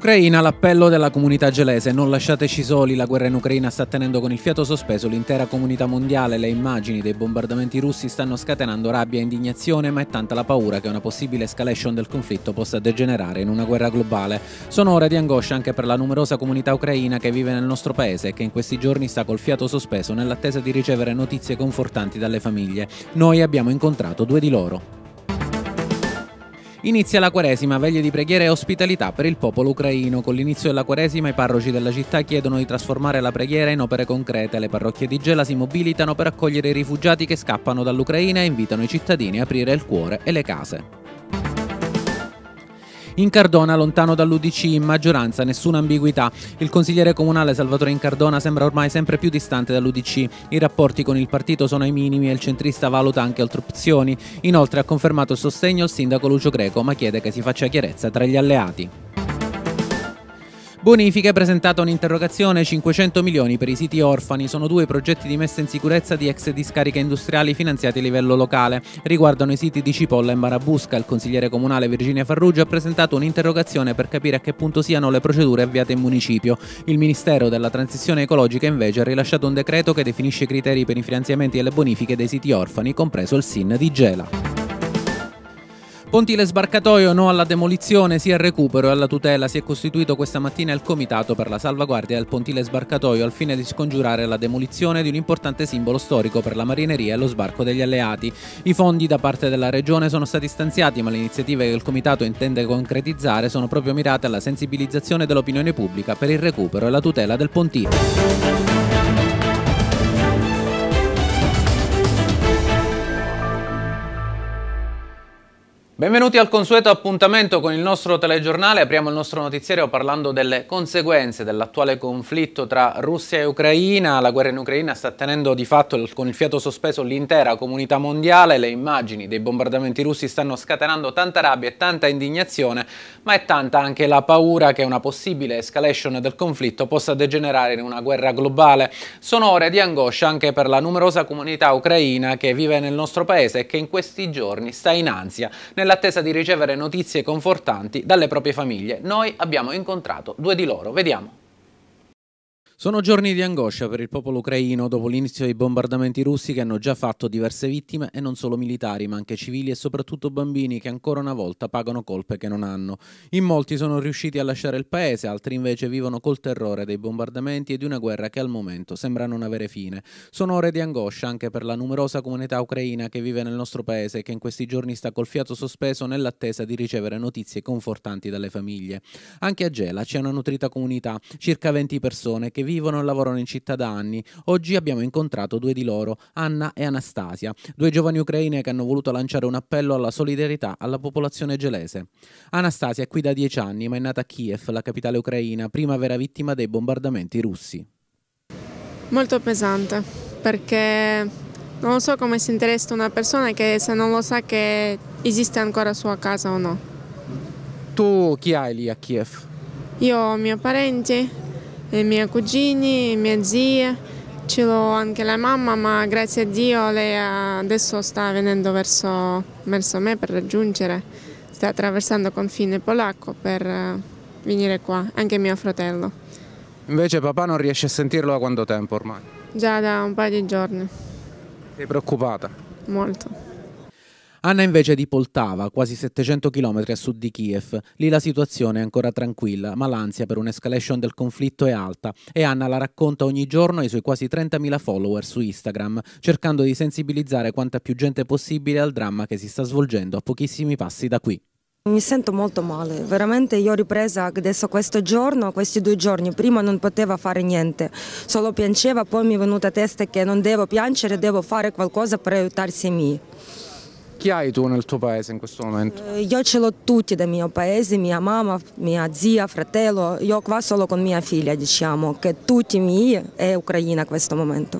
Ucraina l'appello della comunità gelese, non lasciateci soli, la guerra in Ucraina sta tenendo con il fiato sospeso l'intera comunità mondiale, le immagini dei bombardamenti russi stanno scatenando rabbia e indignazione, ma è tanta la paura che una possibile escalation del conflitto possa degenerare in una guerra globale. Sono ore di angoscia anche per la numerosa comunità ucraina che vive nel nostro paese e che in questi giorni sta col fiato sospeso nell'attesa di ricevere notizie confortanti dalle famiglie. Noi abbiamo incontrato due di loro. Inizia la Quaresima, veglia di preghiera e ospitalità per il popolo ucraino. Con l'inizio della Quaresima i parroci della città chiedono di trasformare la preghiera in opere concrete. Le parrocchie di Gela si mobilitano per accogliere i rifugiati che scappano dall'Ucraina e invitano i cittadini a aprire il cuore e le case. In Cardona, lontano dall'Udc in maggioranza, nessuna ambiguità. Il consigliere comunale Salvatore Incardona sembra ormai sempre più distante dall'Udc. I rapporti con il partito sono ai minimi e il centrista valuta anche altre opzioni. Inoltre ha confermato il sostegno al sindaco Lucio Greco, ma chiede che si faccia chiarezza tra gli alleati. Bonifica presentata un'interrogazione 500 milioni per i siti orfani, sono due progetti di messa in sicurezza di ex discariche industriali finanziati a livello locale, riguardano i siti di Cipolla e Marabusca. Il consigliere comunale Virginia Farrugia ha presentato un'interrogazione per capire a che punto siano le procedure avviate in municipio. Il Ministero della Transizione Ecologica invece ha rilasciato un decreto che definisce i criteri per i finanziamenti e le bonifiche dei siti orfani, compreso il SIN di Gela. Pontile sbarcatoio no alla demolizione, sì al recupero e alla tutela. Si è costituito questa mattina il Comitato per la salvaguardia del pontile sbarcatoio al fine di scongiurare la demolizione di un importante simbolo storico per la marineria e lo sbarco degli alleati. I fondi da parte della Regione sono stati stanziati, ma le iniziative che il Comitato intende concretizzare sono proprio mirate alla sensibilizzazione dell'opinione pubblica per il recupero e la tutela del pontile. Benvenuti al consueto appuntamento con il nostro telegiornale. Apriamo il nostro notiziario parlando delle conseguenze dell'attuale conflitto tra Russia e Ucraina. La guerra in Ucraina sta tenendo di fatto con il fiato sospeso l'intera comunità mondiale. Le immagini dei bombardamenti russi stanno scatenando tanta rabbia e tanta indignazione, ma è tanta anche la paura che una possibile escalation del conflitto possa degenerare in una guerra globale. Sono ore di angoscia anche per la numerosa comunità ucraina che vive nel nostro paese e che in questi giorni sta in ansia nella nell'attesa di ricevere notizie confortanti dalle proprie famiglie. Noi abbiamo incontrato due di loro, vediamo. Sono giorni di angoscia per il popolo ucraino dopo l'inizio dei bombardamenti russi che hanno già fatto diverse vittime e non solo militari, ma anche civili e soprattutto bambini che ancora una volta pagano colpe che non hanno. In molti sono riusciti a lasciare il paese, altri invece vivono col terrore dei bombardamenti e di una guerra che al momento sembra non avere fine. Sono ore di angoscia anche per la numerosa comunità ucraina che vive nel nostro paese e che in questi giorni sta col fiato sospeso nell'attesa di ricevere notizie confortanti dalle famiglie. Anche a Gela c'è una nutrita comunità, circa 20 persone che vivono vivono e lavorano in città da anni. Oggi abbiamo incontrato due di loro, Anna e Anastasia, due giovani ucraine che hanno voluto lanciare un appello alla solidarietà alla popolazione gelese. Anastasia è qui da dieci anni, ma è nata a Kiev, la capitale ucraina, prima vera vittima dei bombardamenti russi. Molto pesante, perché non so come si interessa una persona che se non lo sa che esiste ancora sua casa o no. Tu chi hai lì a Kiev? Io ho i miei parenti, i miei cugini, mia zia, ce l'ho anche la mamma, ma grazie a Dio lei adesso sta venendo verso, verso me per raggiungere, sta attraversando il confine polacco per eh, venire qua, anche mio fratello. Invece papà non riesce a sentirlo da quanto tempo ormai? Già da un paio di giorni. Sei preoccupata? Molto. Anna invece è di Poltava, quasi 700 km a sud di Kiev. Lì la situazione è ancora tranquilla, ma l'ansia per un'escalation del conflitto è alta e Anna la racconta ogni giorno ai suoi quasi 30.000 follower su Instagram, cercando di sensibilizzare quanta più gente possibile al dramma che si sta svolgendo a pochissimi passi da qui. Mi sento molto male, veramente io ho ripresa adesso questo giorno, questi due giorni, prima non poteva fare niente, solo piangeva, poi mi è venuta a testa che non devo piangere, devo fare qualcosa per aiutarsi a me. Chi hai tu nel tuo paese in questo momento? Eh, io ce l'ho tutti del mio paese, mia mamma, mia zia, fratello, io qua solo con mia figlia diciamo, che tutti miei è ucraina in questo momento.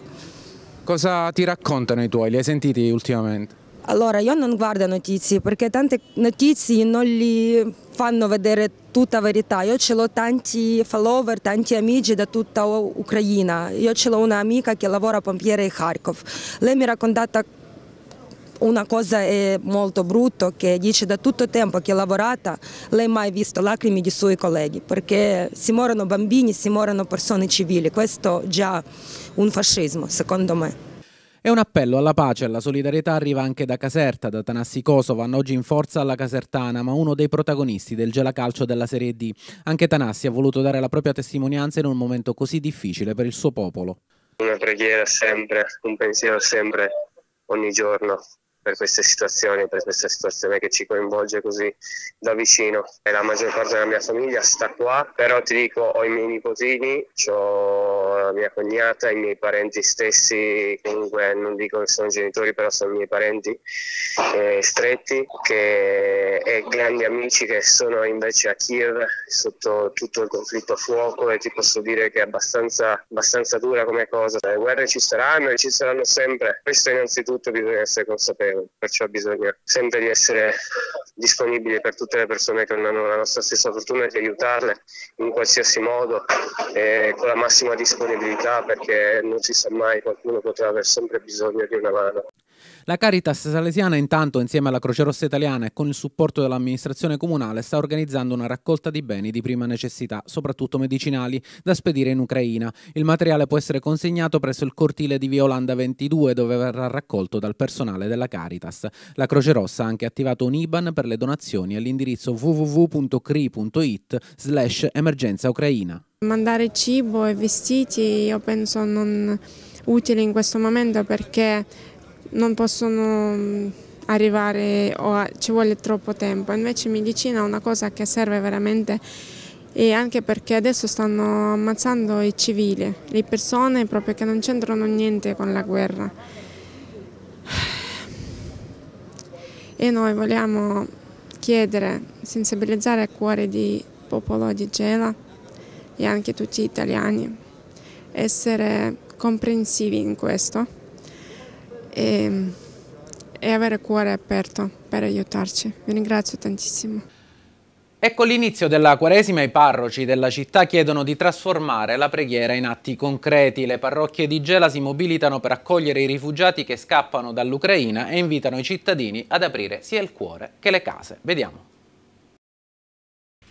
Cosa ti raccontano i tuoi? Li hai sentiti ultimamente? Allora, io non guardo notizie perché tante notizie non li fanno vedere tutta la verità. Io ce l'ho tanti follower, tanti amici da tutta Ucraina. Io ce l'ho un'amica che lavora a pompiere in Kharkov. Lei mi ha raccontato una cosa è molto brutta che dice da tutto il tempo che è lavorata lei mai visto lacrime di suoi colleghi perché si muoiono bambini, si muoiono persone civili, questo è già un fascismo secondo me. E un appello alla pace e alla solidarietà arriva anche da Caserta, da Tanassi Kosovan, oggi in forza alla Casertana, ma uno dei protagonisti del gelacalcio della Serie D. Anche Tanassi ha voluto dare la propria testimonianza in un momento così difficile per il suo popolo. Una preghiera sempre, un pensiero sempre, ogni giorno, per queste situazioni, per questa situazione che ci coinvolge così da vicino. E la maggior parte della mia famiglia sta qua, però ti dico, ho i miei nipotini, ho la mia cognata, i miei parenti stessi, comunque non dico che sono genitori, però sono i miei parenti eh, stretti che, e grandi amici che sono invece a Kiev sotto tutto il conflitto a fuoco e ti posso dire che è abbastanza, abbastanza dura come cosa. Le guerre ci saranno e ci saranno sempre. Questo innanzitutto bisogna essere consapevoli perciò bisogna sempre di essere disponibili per tutte le persone che non hanno la nostra stessa fortuna e di aiutarle in qualsiasi modo eh, con la massima disponibilità perché non si sa mai, qualcuno potrà aver sempre bisogno di una mano. La Caritas Salesiana intanto insieme alla Croce Rossa Italiana e con il supporto dell'amministrazione comunale sta organizzando una raccolta di beni di prima necessità, soprattutto medicinali, da spedire in Ucraina. Il materiale può essere consegnato presso il cortile di Violanda 22 dove verrà raccolto dal personale della Caritas. La Croce Rossa ha anche attivato un IBAN per le donazioni all'indirizzo www.cri.it slash emergenza ucraina. Mandare cibo e vestiti io penso non utile in questo momento perché non possono mm, arrivare o ci vuole troppo tempo, invece medicina è una cosa che serve veramente e anche perché adesso stanno ammazzando i civili, le persone proprio che non c'entrano niente con la guerra. E noi vogliamo chiedere, sensibilizzare il cuore di popolo di Gela e anche tutti gli italiani, essere comprensivi in questo e, e avere cuore aperto per aiutarci. Vi ringrazio tantissimo. Ecco l'inizio della Quaresima, i parroci della città chiedono di trasformare la preghiera in atti concreti. Le parrocchie di Gela si mobilitano per accogliere i rifugiati che scappano dall'Ucraina e invitano i cittadini ad aprire sia il cuore che le case. Vediamo.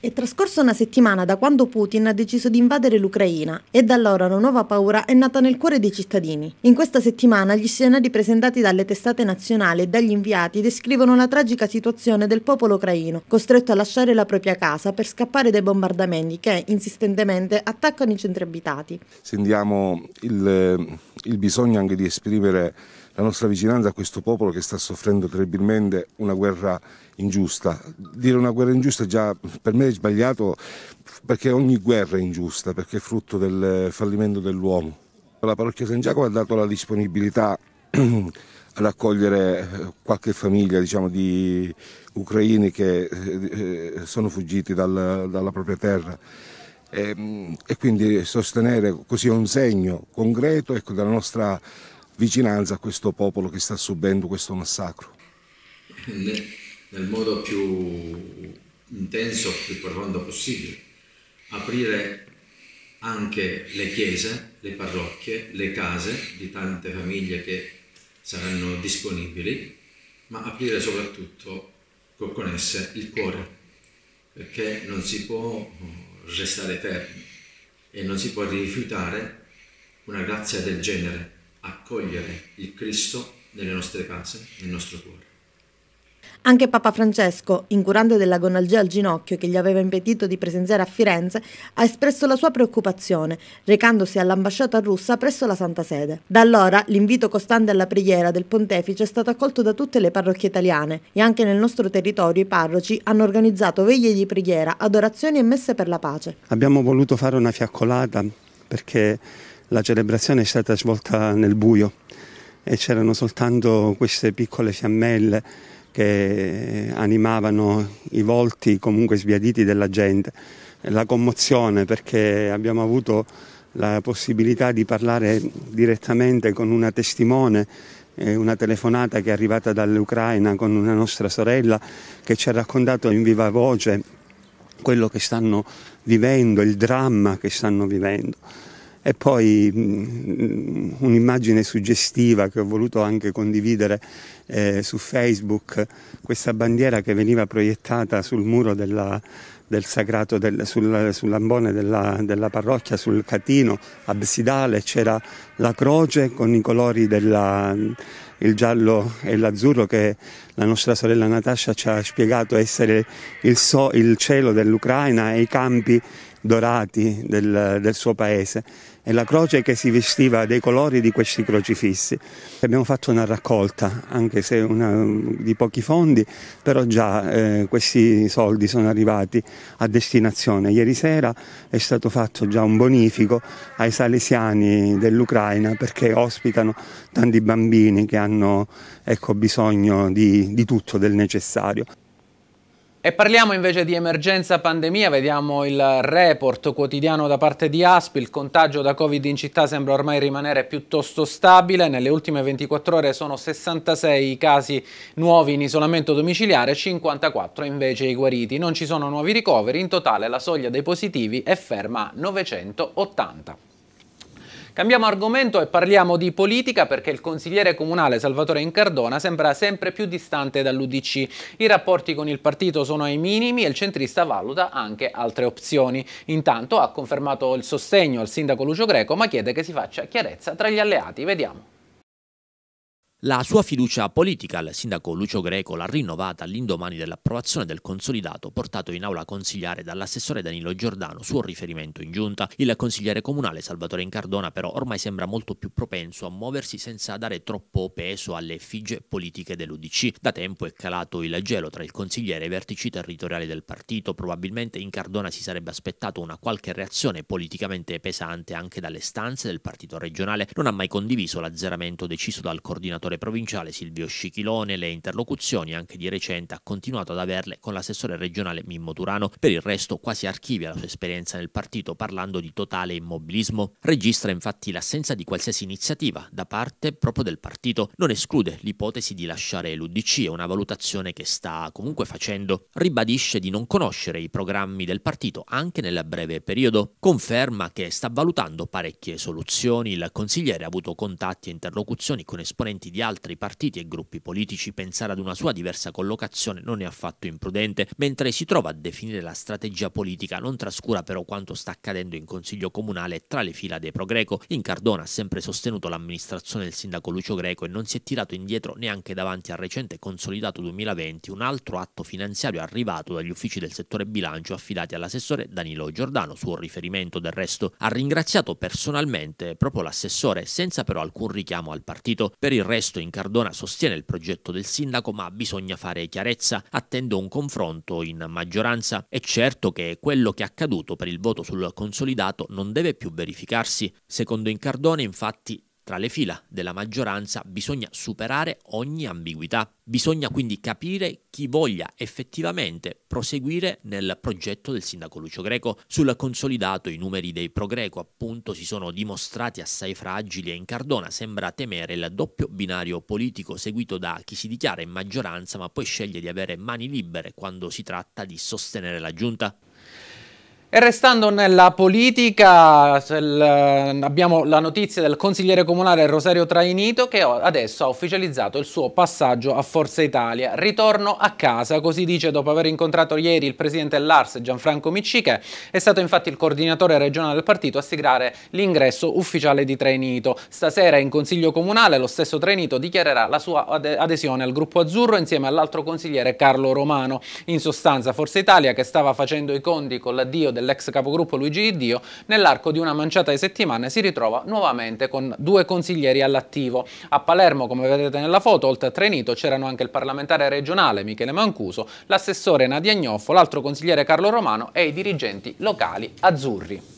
È trascorsa una settimana da quando Putin ha deciso di invadere l'Ucraina e da allora una nuova paura è nata nel cuore dei cittadini. In questa settimana gli scenari presentati dalle testate nazionali e dagli inviati descrivono la tragica situazione del popolo ucraino, costretto a lasciare la propria casa per scappare dai bombardamenti che insistentemente attaccano i centri abitati. Sentiamo il, il bisogno anche di esprimere la nostra vicinanza a questo popolo che sta soffrendo terribilmente una guerra ingiusta. Dire una guerra ingiusta già per me è sbagliato perché ogni guerra è ingiusta, perché è frutto del fallimento dell'uomo. La parrocchia San Giacomo ha dato la disponibilità ad accogliere eh, qualche famiglia diciamo, di ucraini che eh, eh, sono fuggiti dal, dalla propria terra e, ehm, e, quindi sostenere così è un segno concreto ecco, della nostra vicinanza a questo popolo che sta subendo questo massacro? Nel, nel modo più intenso, più profondo possibile. Aprire anche le chiese, le parrocchie, le case di tante famiglie che saranno disponibili, ma aprire soprattutto con esse il cuore, perché non si può restare fermi e non si può rifiutare una grazia del genere accogliere il Cristo nelle nostre case, nel nostro cuore. Anche Papa Francesco, incurante della gonalgia al ginocchio che gli aveva impedito di presenziare a Firenze, ha espresso la sua preoccupazione, recandosi all'ambasciata russa presso la Santa Sede. Da allora l'invito costante alla preghiera del pontefice è stato accolto da tutte le parrocchie italiane e anche nel nostro territorio i parroci hanno organizzato veglie di preghiera, adorazioni e messe per la pace. Abbiamo voluto fare una fiaccolata perché la celebrazione è stata svolta nel buio e c'erano soltanto queste piccole fiammelle che animavano i volti comunque sbiaditi della gente. La commozione perché abbiamo avuto la possibilità di parlare direttamente con una testimone, eh, una telefonata che è arrivata dall'Ucraina con una nostra sorella che ci ha raccontato in viva voce quello che stanno vivendo, il dramma che stanno vivendo. E poi mh, mm, un'immagine suggestiva che ho voluto anche condividere eh, su Facebook, questa bandiera che veniva proiettata sul muro della, del sagrato, del, sul, sull'ambone della, della, parrocchia, sul catino absidale, c'era la croce con i colori del giallo e l'azzurro che la nostra sorella Natascia ci ha spiegato essere il, so, il cielo dell'Ucraina e i campi dorati del, del, suo paese e la croce che si vestiva dei colori di questi crocifissi. Abbiamo fatto una raccolta, anche se una, di pochi fondi, però già eh, questi soldi sono arrivati a destinazione. Ieri sera è stato fatto già un bonifico ai salesiani dell'Ucraina perché ospitano tanti bambini che hanno ecco, bisogno di, di tutto, del necessario. E parliamo invece di emergenza pandemia, vediamo il report quotidiano da parte di ASPI, il contagio da Covid in città sembra ormai rimanere piuttosto stabile, nelle ultime 24 ore sono 66 i casi nuovi in isolamento domiciliare, 54 invece i guariti, non ci sono nuovi ricoveri, in totale la soglia dei positivi è ferma a 980. Cambiamo argomento e parliamo di politica perché il consigliere comunale Salvatore Incardona sembra sempre più distante dall'Udc. I rapporti con il partito sono ai minimi e il centrista valuta anche altre opzioni. Intanto ha confermato il sostegno al sindaco Lucio Greco ma chiede che si faccia chiarezza tra gli alleati. Vediamo. La sua fiducia politica al sindaco Lucio Greco l'ha rinnovata all'indomani dell'approvazione del consolidato portato in aula consigliare dall'assessore Danilo Giordano, suo riferimento in giunta. Il consigliere comunale Salvatore Incardona però ormai sembra molto più propenso a muoversi senza dare troppo peso alle effigie politiche dell'Udc. Da tempo è calato il gelo tra il consigliere e i vertici territoriali del partito, probabilmente Incardona si sarebbe aspettato una qualche reazione politicamente pesante anche dalle stanze del partito regionale. Non ha mai condiviso l'azzeramento deciso dal coordinatore L'assessore provinciale Silvio Scichilone le interlocuzioni anche di recente ha continuato ad averle con l'assessore regionale Mimmo Turano, per il resto quasi archivia la sua esperienza nel partito parlando di totale immobilismo. Registra infatti l'assenza di qualsiasi iniziativa da parte proprio del partito, non esclude l'ipotesi di lasciare l'UDC, è una valutazione che sta comunque facendo. Ribadisce di non conoscere i programmi del partito anche nel breve periodo, conferma che sta valutando parecchie soluzioni, il consigliere ha avuto contatti e interlocuzioni con esponenti di di altri partiti e gruppi politici, pensare ad una sua diversa collocazione non è affatto imprudente, mentre si trova a definire la strategia politica non trascura però quanto sta accadendo in Consiglio Comunale tra le fila dei Progreco. In Cardona ha sempre sostenuto l'amministrazione del sindaco Lucio Greco e non si è tirato indietro neanche davanti al recente consolidato 2020 un altro atto finanziario arrivato dagli uffici del settore bilancio affidati all'assessore Danilo Giordano, suo riferimento del resto. Ha ringraziato personalmente proprio l'assessore senza però alcun richiamo al partito. Per il resto in Cardona sostiene il progetto del sindaco, ma bisogna fare chiarezza, attendo un confronto in maggioranza. È certo che quello che è accaduto per il voto sul consolidato non deve più verificarsi. Secondo Incardone, infatti, tra le fila della maggioranza bisogna superare ogni ambiguità. Bisogna quindi capire chi voglia effettivamente proseguire nel progetto del sindaco Lucio Greco. Sul consolidato i numeri dei pro Greco appunto si sono dimostrati assai fragili e in Cardona sembra temere il doppio binario politico seguito da chi si dichiara in maggioranza ma poi sceglie di avere mani libere quando si tratta di sostenere la giunta. E restando nella politica, eh, abbiamo la notizia del consigliere comunale Rosario Trainito che adesso ha ufficializzato il suo passaggio a Forza Italia. Ritorno a casa, così dice dopo aver incontrato ieri il presidente dell'Ars Gianfranco Micciche, è stato infatti il coordinatore regionale del partito a siglare l'ingresso ufficiale di Trainito. Stasera in consiglio comunale lo stesso Trainito dichiarerà la sua adesione al gruppo azzurro insieme all'altro consigliere Carlo Romano. In sostanza Forza Italia che stava facendo i conti con l'addio del dell'ex capogruppo Luigi Di Dio, nell'arco di una manciata di settimane si ritrova nuovamente con due consiglieri all'attivo. A Palermo, come vedete nella foto, oltre a Trenito c'erano anche il parlamentare regionale Michele Mancuso, l'assessore Nadia Gnoffo, l'altro consigliere Carlo Romano e i dirigenti locali azzurri.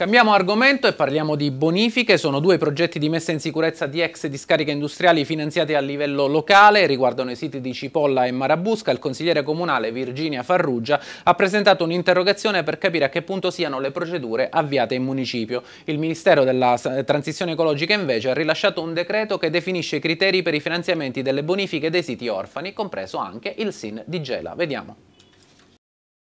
Cambiamo argomento e parliamo di bonifiche, sono due progetti di messa in sicurezza di ex discariche industriali finanziati a livello locale, riguardano i siti di Cipolla e Marabusca, il consigliere comunale Virginia Farrugia ha presentato un'interrogazione per capire a che punto siano le procedure avviate in municipio. Il Ministero della Transizione Ecologica invece ha rilasciato un decreto che definisce i criteri per i finanziamenti delle bonifiche dei siti orfani, compreso anche il SIN di Gela. Vediamo.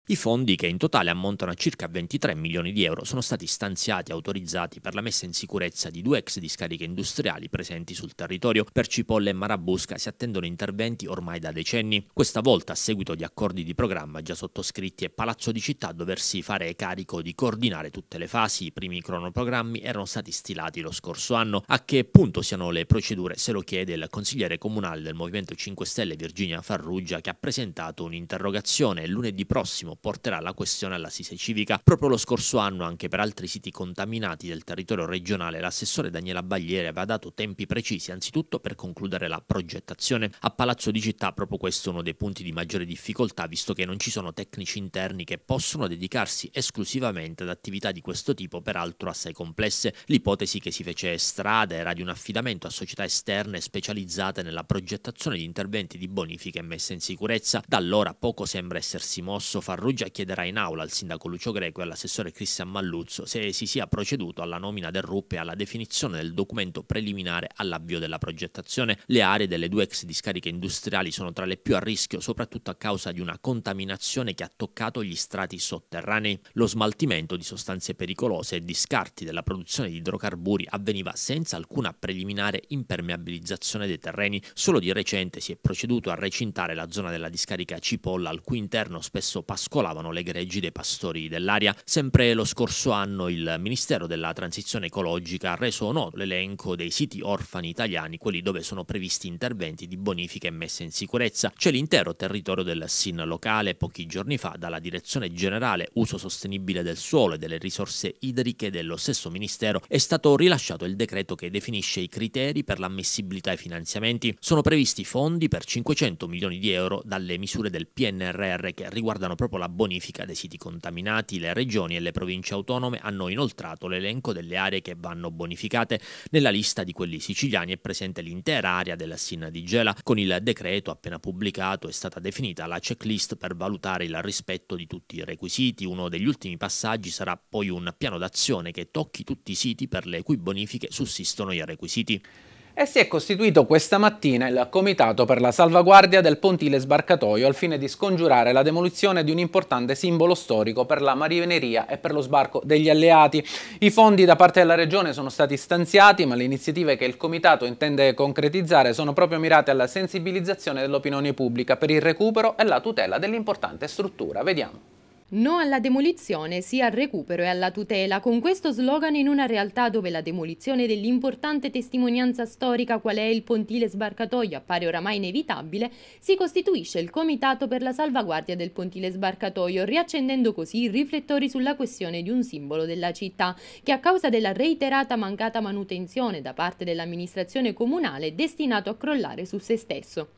I fondi, che in totale ammontano a circa 23 milioni di euro, sono stati stanziati e autorizzati per la messa in sicurezza di due ex discariche industriali presenti sul territorio. Per Cipolle e Marabusca si attendono interventi ormai da decenni, questa volta a seguito di accordi di programma già sottoscritti è Palazzo di Città a doversi fare carico di coordinare tutte le fasi. I primi cronoprogrammi erano stati stilati lo scorso anno. A che punto siano le procedure se lo chiede il consigliere comunale del Movimento 5 Stelle Virginia Farrugia che ha presentato un'interrogazione lunedì prossimo porterà la questione alla Sise Civica. Proprio lo scorso anno, anche per altri siti contaminati del territorio regionale, l'assessore Daniela Bagliere aveva dato tempi precisi anzitutto per concludere la progettazione. A Palazzo di Città proprio questo è uno dei punti di maggiore difficoltà, visto che non ci sono tecnici interni che possono dedicarsi esclusivamente ad attività di questo tipo, peraltro assai complesse. L'ipotesi che si fece strada era di un affidamento a società esterne specializzate nella progettazione di interventi di bonifica e messa in sicurezza. Da allora poco sembra essersi mosso, far Perugia chiederà in aula al sindaco Lucio Greco e all'assessore Cristian Malluzzo se si sia proceduto alla nomina del RUP e alla definizione del documento preliminare all'avvio della progettazione. Le aree delle due ex discariche industriali sono tra le più a rischio, soprattutto a causa di una contaminazione che ha toccato gli strati sotterranei. Lo smaltimento di sostanze pericolose e di scarti della produzione di idrocarburi avveniva senza alcuna preliminare impermeabilizzazione dei terreni. Solo di recente si è proceduto a recintare la zona della discarica Cipolla, al cui interno spesso pascolano circolavano le greggi dei pastori dell'aria. Sempre lo scorso anno il Ministero della Transizione Ecologica ha reso noto l'elenco dei siti orfani italiani, quelli dove sono previsti interventi di bonifica e messa in sicurezza. C'è l'intero territorio del SIN locale. Pochi giorni fa dalla Direzione Generale Uso Sostenibile del Suolo e delle Risorse Idriche dello stesso Ministero è stato rilasciato il decreto che definisce i criteri per l'ammissibilità ai finanziamenti. Sono previsti fondi per 500 milioni di euro dalle misure del PNRR che riguardano proprio la la bonifica dei siti contaminati, le regioni e le province autonome hanno inoltrato l'elenco delle aree che vanno bonificate. Nella lista di quelli siciliani è presente l'intera area della Sinna di Gela. Con il decreto appena pubblicato è stata definita la checklist per valutare il rispetto di tutti i requisiti. Uno degli ultimi passaggi sarà poi un piano d'azione che tocchi tutti i siti per le cui bonifiche sussistono i requisiti e si è costituito questa mattina il Comitato per la salvaguardia del pontile sbarcatoio al fine di scongiurare la demolizione di un importante simbolo storico per la marineria e per lo sbarco degli alleati. I fondi da parte della Regione sono stati stanziati, ma le iniziative che il Comitato intende concretizzare sono proprio mirate alla sensibilizzazione dell'opinione pubblica per il recupero e la tutela dell'importante struttura. Vediamo. No alla demolizione, sì al recupero e alla tutela. Con questo slogan in una realtà dove la demolizione dell'importante testimonianza storica qual è il pontile sbarcatoio appare oramai inevitabile, si costituisce il Comitato per la salvaguardia del pontile sbarcatoio, riaccendendo così i riflettori sulla questione di un simbolo della città, che a causa della reiterata mancata manutenzione da parte dell'amministrazione comunale è destinato a crollare su se stesso.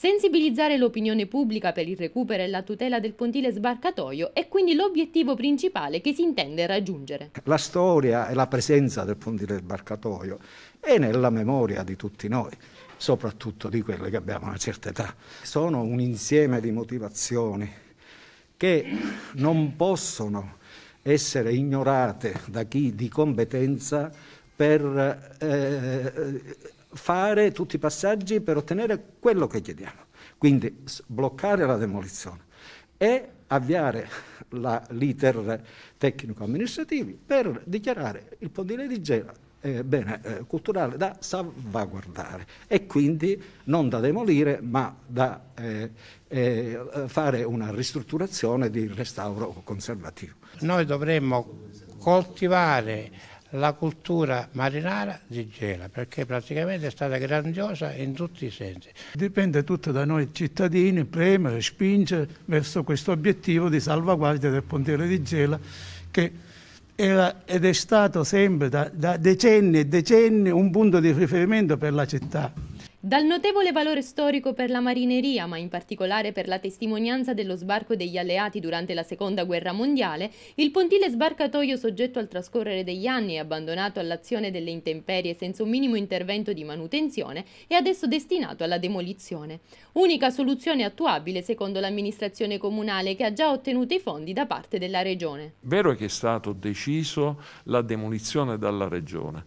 Sensibilizzare l'opinione pubblica per il recupero e la tutela del pontile sbarcatoio è quindi l'obiettivo principale che si intende raggiungere. La storia e la presenza del pontile sbarcatoio è nella memoria di tutti noi, soprattutto di quelli che abbiamo una certa età. Sono un insieme di motivazioni che non possono essere ignorate da chi di competenza per eh, fare tutti i passaggi per ottenere quello che chiediamo. Quindi bloccare la demolizione e avviare la, l'iter tecnico-amministrativo per dichiarare il Pondile di Gela eh, bene eh, culturale da salvaguardare e quindi non da demolire ma da eh, eh fare una ristrutturazione di restauro conservativo. Noi dovremmo coltivare la cultura marinara di Gela, perché praticamente è stata grandiosa in tutti i sensi. Dipende tutto da noi cittadini, premere, spingere verso questo obiettivo di salvaguardia del pontiere di Gela che era ed è stato sempre da, da decenni e decenni un punto di riferimento per la città. Dal notevole valore storico per la marineria, ma in particolare per la testimonianza dello sbarco degli alleati durante la Seconda Guerra Mondiale, il pontile sbarcatoio soggetto al trascorrere degli anni e abbandonato all'azione delle intemperie senza un minimo intervento di manutenzione è adesso destinato alla demolizione. Unica soluzione attuabile secondo l'amministrazione comunale che ha già ottenuto i fondi da parte della Regione. Vero è che è stato deciso la demolizione dalla Regione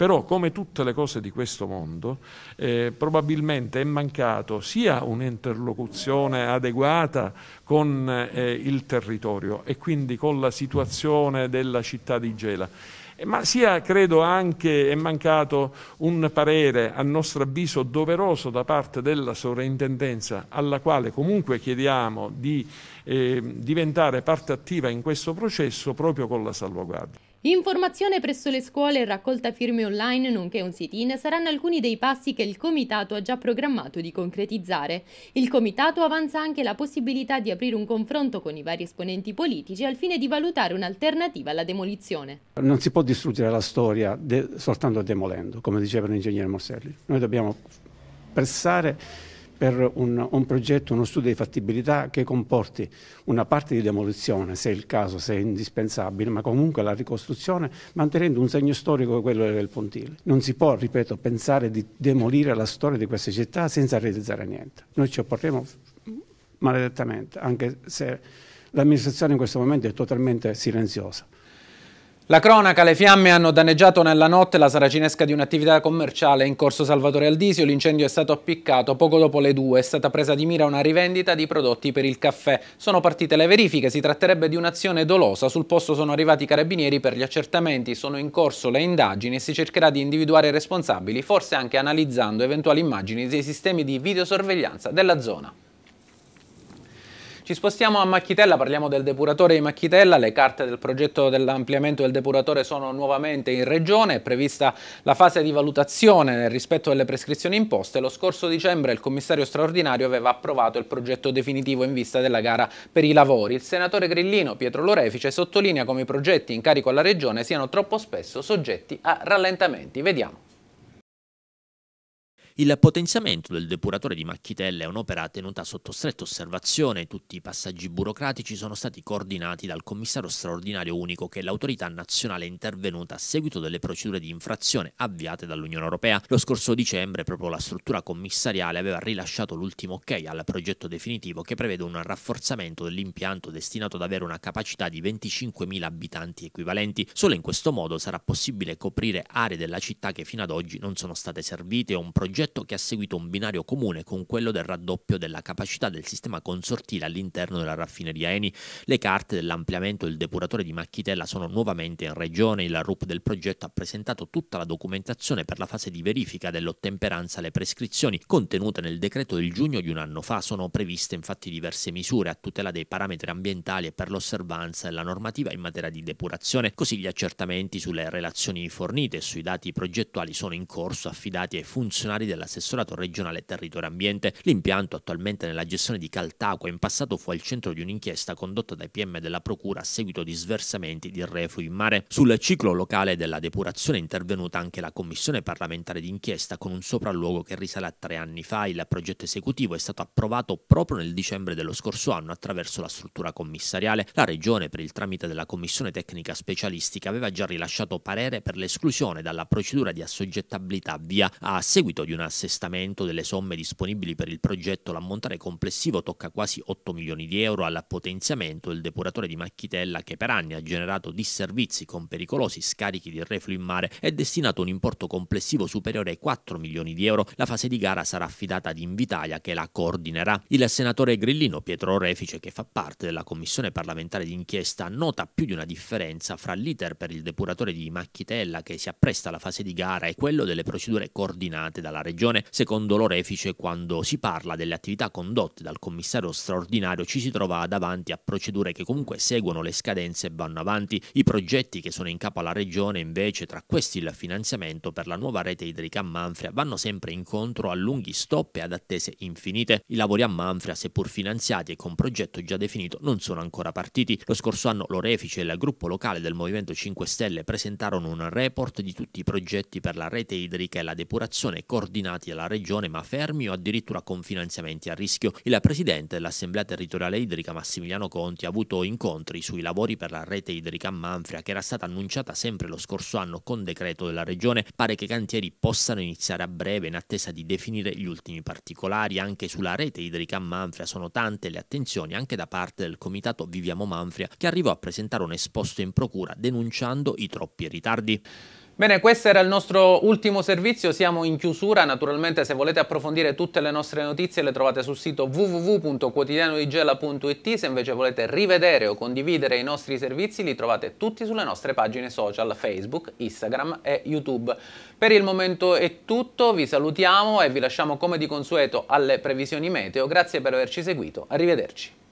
però come tutte le cose di questo mondo, eh, probabilmente è mancato sia un'interlocuzione adeguata con eh, il territorio e quindi con la situazione della città di Gela eh, ma sia credo anche è mancato un parere a nostro avviso doveroso da parte della sovrintendenza alla quale comunque chiediamo di eh, diventare parte attiva in questo processo proprio con la salvaguardia. Informazione presso le scuole e raccolta firme online nonché un sit-in saranno alcuni dei passi che il Comitato ha già programmato di concretizzare. Il Comitato avanza anche la possibilità di aprire un confronto con i vari esponenti politici al fine di valutare un'alternativa alla demolizione. Non si può distruggere la storia de soltanto demolendo, come diceva l'ingegnere Morselli. Noi dobbiamo pressare per un, un, progetto, uno studio di fattibilità che comporti una parte di demolizione, se è il caso, se è indispensabile, ma comunque la ricostruzione mantenendo un segno storico come quello del pontile. Non si può, ripeto, pensare di demolire la storia di queste città senza realizzare niente. Noi ci opporremo maledettamente, anche se l'amministrazione in questo momento è totalmente silenziosa. La cronaca, le fiamme hanno danneggiato nella notte la saracinesca di un'attività commerciale in corso Salvatore Aldisio. L'incendio è stato appiccato poco dopo le due. È stata presa di mira una rivendita di prodotti per il caffè. Sono partite le verifiche, si tratterebbe di un'azione dolosa. Sul posto sono arrivati i carabinieri per gli accertamenti, sono in corso le indagini e si cercherà di individuare i responsabili, forse anche analizzando eventuali immagini dei sistemi di videosorveglianza della zona. Ci spostiamo a Macchitella, parliamo del depuratore di Macchitella, le carte del progetto dell'ampliamento del depuratore sono nuovamente in regione, è prevista la fase di valutazione nel rispetto delle prescrizioni imposte. Lo scorso dicembre il commissario straordinario aveva approvato il progetto definitivo in vista della gara per i lavori. Il senatore grillino Pietro Lorefice sottolinea come i progetti in carico alla regione siano troppo spesso soggetti a rallentamenti. Vediamo. Il potenziamento del depuratore di Macchitelle è un'opera tenuta sotto stretta osservazione, tutti i passaggi burocratici sono stati coordinati dal commissario straordinario unico che è l'autorità nazionale intervenuta a seguito delle procedure di infrazione avviate dall'Unione Europea. Lo scorso dicembre proprio la struttura commissariale aveva rilasciato l'ultimo ok al progetto definitivo che prevede un rafforzamento dell'impianto destinato ad avere una capacità di 25.000 abitanti equivalenti. Solo in questo modo sarà possibile coprire aree della città che fino ad oggi non sono state servite o un progetto progetto che ha seguito un binario comune con quello del raddoppio della capacità del sistema consortile all'interno della raffineria Eni. Le carte dell'ampliamento del depuratore di Macchitella sono nuovamente in regione. Il RUP del progetto ha presentato tutta la documentazione per la fase di verifica dell'ottemperanza alle prescrizioni contenute nel decreto del giugno di un anno fa. Sono previste infatti diverse misure a tutela dei parametri ambientali e per l'osservanza della normativa in materia di depurazione, così gli accertamenti sulle relazioni fornite e sui dati progettuali sono in corso affidati ai funzionari dell'assessorato regionale territorio ambiente. L'impianto attualmente nella gestione di Caltacqua in passato fu al centro di un'inchiesta condotta dai PM della Procura a seguito di sversamenti di reflui in mare. Sul ciclo locale della depurazione è intervenuta anche la Commissione parlamentare d'inchiesta con un sopralluogo che risale a tre anni fa. Il progetto esecutivo è stato approvato proprio nel dicembre dello scorso anno attraverso la struttura commissariale. La Regione, per il tramite della Commissione tecnica specialistica, aveva già rilasciato parere per l'esclusione dalla procedura di assoggettabilità via a seguito di una un assestamento delle somme disponibili per il progetto, l'ammontare complessivo tocca quasi 8 milioni di euro al potenziamento del depuratore di Macchitella che per anni ha generato disservizi con pericolosi scarichi di reflui in mare è destinato un importo complessivo superiore ai 4 milioni di euro. La fase di gara sarà affidata ad Invitalia che la coordinerà. Il senatore grillino Pietro Refice, che fa parte della commissione parlamentare d'inchiesta, nota più di una differenza fra l'iter per il depuratore di Macchitella che si appresta alla fase di gara e quello delle procedure coordinate dalla Regione regione, secondo l'orefice, quando si parla delle attività condotte dal commissario straordinario ci si trova davanti a procedure che comunque seguono le scadenze e vanno avanti. I progetti che sono in capo alla regione, invece, tra questi il finanziamento per la nuova rete idrica a Manfria, vanno sempre incontro a lunghi stop e ad attese infinite. I lavori a Manfria, seppur finanziati e con progetto già definito, non sono ancora partiti. Lo scorso anno l'orefice e il gruppo locale del Movimento 5 Stelle presentarono un report di tutti i progetti per la rete idrica e la depurazione coordinata ordinati dalla Regione ma fermi o addirittura con finanziamenti a rischio. Il Presidente dell'Assemblea Territoriale Idrica Massimiliano Conti ha avuto incontri sui lavori per la rete idrica Manfria che era stata annunciata sempre lo scorso anno con decreto della Regione. Pare che i cantieri possano iniziare a breve in attesa di definire gli ultimi particolari. Anche sulla rete idrica Manfria sono tante le attenzioni anche da parte del Comitato Viviamo Manfria che arrivò a presentare un esposto in procura denunciando i troppi ritardi. Bene, questo era il nostro ultimo servizio, siamo in chiusura, naturalmente se volete approfondire tutte le nostre notizie le trovate sul sito www.quotidianodigela.it, se invece volete rivedere o condividere i nostri servizi li trovate tutti sulle nostre pagine social Facebook, Instagram e YouTube. Per il momento è tutto, vi salutiamo e vi lasciamo come di consueto alle previsioni meteo, grazie per averci seguito, arrivederci.